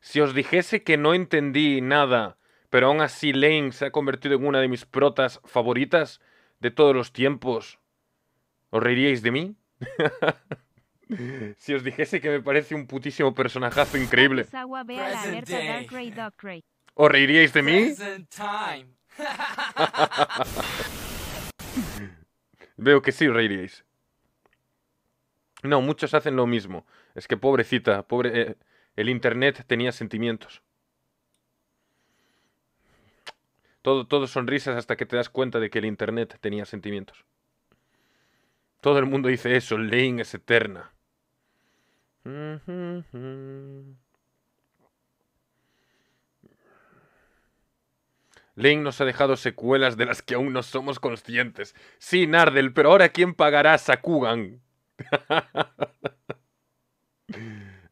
Si os dijese que no entendí nada, pero aún así Lane se ha convertido en una de mis protas favoritas de todos los tiempos, ¿os reiríais de mí? si os dijese que me parece un putísimo personajazo increíble. ¿Os reiríais de mí? Veo que sí reiríais. No, muchos hacen lo mismo. Es que pobrecita, pobre... Eh, el Internet tenía sentimientos. Todo, todo sonrisas hasta que te das cuenta de que el Internet tenía sentimientos. Todo el mundo dice eso, Lane es eterna. Lane nos ha dejado secuelas de las que aún no somos conscientes. Sí, Nardel, pero ahora ¿quién pagará Sakugan?